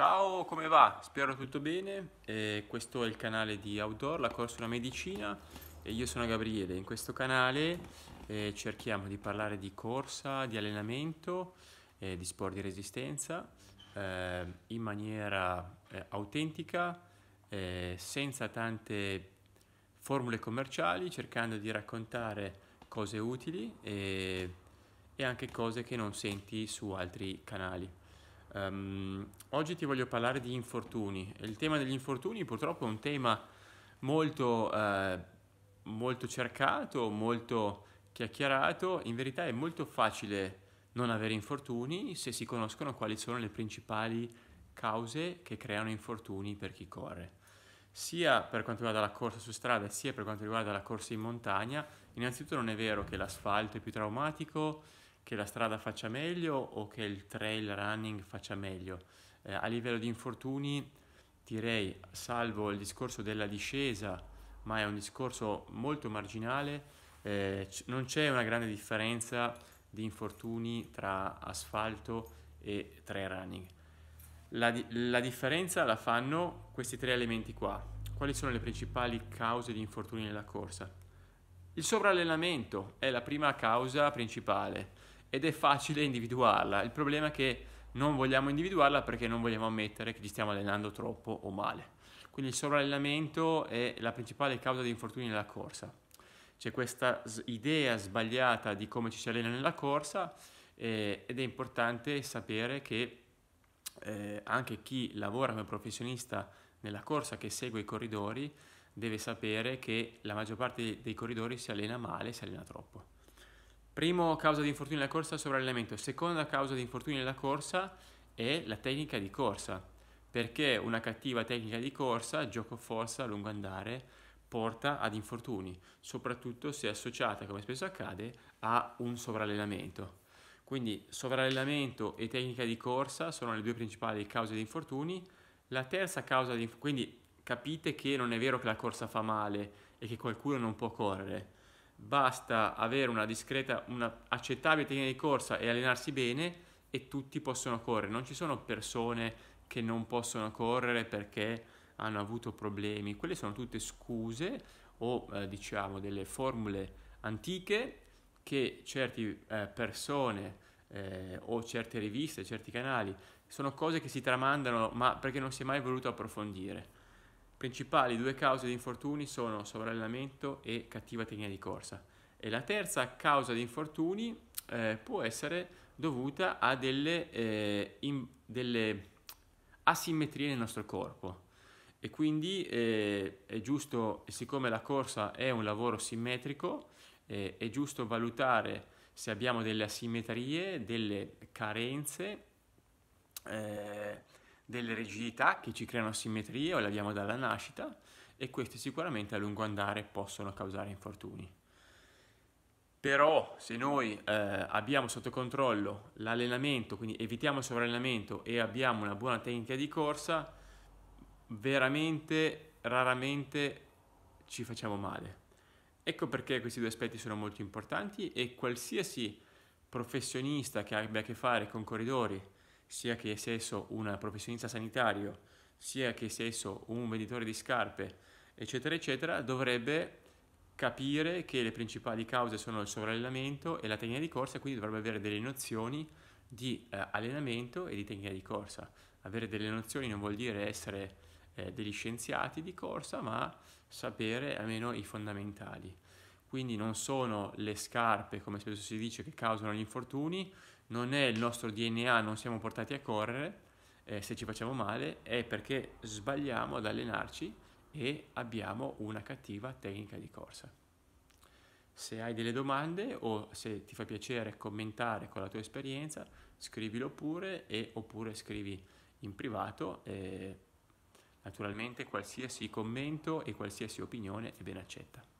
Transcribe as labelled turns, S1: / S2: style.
S1: Ciao, come va? Spero tutto bene. E questo è il canale di Outdoor, la corsa una medicina e io sono Gabriele. In questo canale eh, cerchiamo di parlare di corsa, di allenamento, eh, di sport di resistenza eh, in maniera eh, autentica, eh, senza tante formule commerciali, cercando di raccontare cose utili e, e anche cose che non senti su altri canali. Um, oggi ti voglio parlare di infortuni. Il tema degli infortuni purtroppo è un tema molto, eh, molto cercato, molto chiacchierato. In verità è molto facile non avere infortuni se si conoscono quali sono le principali cause che creano infortuni per chi corre. Sia per quanto riguarda la corsa su strada, sia per quanto riguarda la corsa in montagna, innanzitutto non è vero che l'asfalto è più traumatico, che la strada faccia meglio o che il trail running faccia meglio. Eh, a livello di infortuni direi, salvo il discorso della discesa, ma è un discorso molto marginale, eh, c- non c'è una grande differenza di infortuni tra asfalto e trail running. La, di- la differenza la fanno questi tre elementi qua. Quali sono le principali cause di infortuni nella corsa? Il sovrallenamento è la prima causa principale ed è facile individuarla. Il problema è che non vogliamo individuarla perché non vogliamo ammettere che ci stiamo allenando troppo o male. Quindi il sovrallenamento è la principale causa di infortuni nella corsa. C'è questa idea sbagliata di come ci si allena nella corsa eh, ed è importante sapere che eh, anche chi lavora come professionista nella corsa che segue i corridori deve sapere che la maggior parte dei corridori si allena male, si allena troppo. Primo causa di infortuni nella corsa, è il sovrallenamento. Seconda causa di infortuni nella corsa è la tecnica di corsa, perché una cattiva tecnica di corsa, gioco forza a lungo andare, porta ad infortuni, soprattutto se associata, come spesso accade, a un sovrallenamento. Quindi sovrallenamento e tecnica di corsa sono le due principali cause di infortuni. La terza causa di infortuni, quindi capite che non è vero che la corsa fa male e che qualcuno non può correre basta avere una discreta, una accettabile tecnica di corsa e allenarsi bene e tutti possono correre. Non ci sono persone che non possono correre perché hanno avuto problemi. Quelle sono tutte scuse o eh, diciamo delle formule antiche che certe eh, persone eh, o certe riviste, certi canali sono cose che si tramandano ma perché non si è mai voluto approfondire. Principali due cause di infortuni sono sovrallenamento e cattiva tecnica di corsa. E la terza causa di infortuni eh, può essere dovuta a delle, eh, in, delle, asimmetrie nel nostro corpo. E quindi eh, è giusto, siccome la corsa è un lavoro simmetrico, eh, è giusto valutare se abbiamo delle asimmetrie, delle carenze eh, delle rigidità che ci creano simmetrie o le abbiamo dalla nascita e queste sicuramente a lungo andare possono causare infortuni. Però se noi eh, abbiamo sotto controllo l'allenamento, quindi evitiamo il sovrallenamento e abbiamo una buona tecnica di corsa, veramente raramente ci facciamo male. Ecco perché questi due aspetti sono molto importanti e qualsiasi professionista che abbia a che fare con corridori sia che sia esso un professionista sanitario, sia che sia esso un venditore di scarpe, eccetera, eccetera, dovrebbe capire che le principali cause sono il sovrallenamento e la tecnica di corsa, quindi dovrebbe avere delle nozioni di eh, allenamento e di tecnica di corsa. Avere delle nozioni non vuol dire essere eh, degli scienziati di corsa, ma sapere almeno i fondamentali. Quindi non sono le scarpe, come spesso si dice, che causano gli infortuni, non è il nostro DNA, non siamo portati a correre eh, se ci facciamo male, è perché sbagliamo ad allenarci e abbiamo una cattiva tecnica di corsa. Se hai delle domande o se ti fa piacere commentare con la tua esperienza, scrivilo pure e, oppure scrivi in privato. Eh, naturalmente qualsiasi commento e qualsiasi opinione è ben accetta.